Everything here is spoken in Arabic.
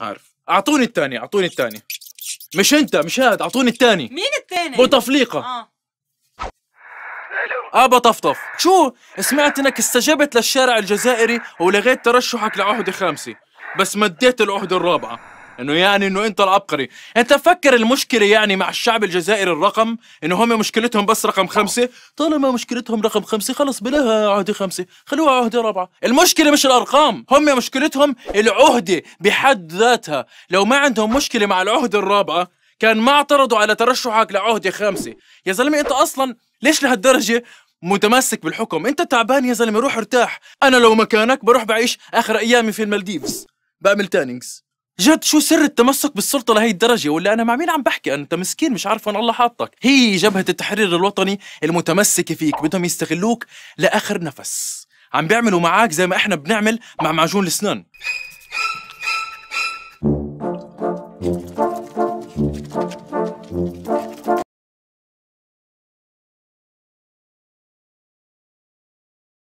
عارف اعطوني الثاني اعطوني الثاني مش انت مش هاد اعطوني الثاني مين الثاني بوتفليقه اه ابا آه، طفطف شو سمعت انك استجبت للشارع الجزائري ولغيت ترشحك لعهده خامسه بس مديت العهده الرابعه انه يعني انه انت العبقري انت فكر المشكله يعني مع الشعب الجزائري الرقم انه هم مشكلتهم بس رقم خمسة طالما مشكلتهم رقم خمسة خلص بلاها عهدة خمسة خلوها عهدة رابعة المشكله مش الارقام هم مشكلتهم العهده بحد ذاتها لو ما عندهم مشكله مع العهده الرابعه كان ما اعترضوا على ترشحك لعهده خامسه يا زلمه انت اصلا ليش لهالدرجه متمسك بالحكم انت تعبان يا زلمه روح ارتاح انا لو مكانك بروح بعيش اخر ايامي في المالديفز بعمل تانينجز جد شو سر التمسك بالسلطه لهي الدرجه ولا انا مع مين عم بحكي انت مسكين مش عارف وين الله حاطك هي جبهه التحرير الوطني المتمسكه فيك بدهم يستغلوك لاخر نفس عم بيعملوا معك زي ما احنا بنعمل مع معجون الاسنان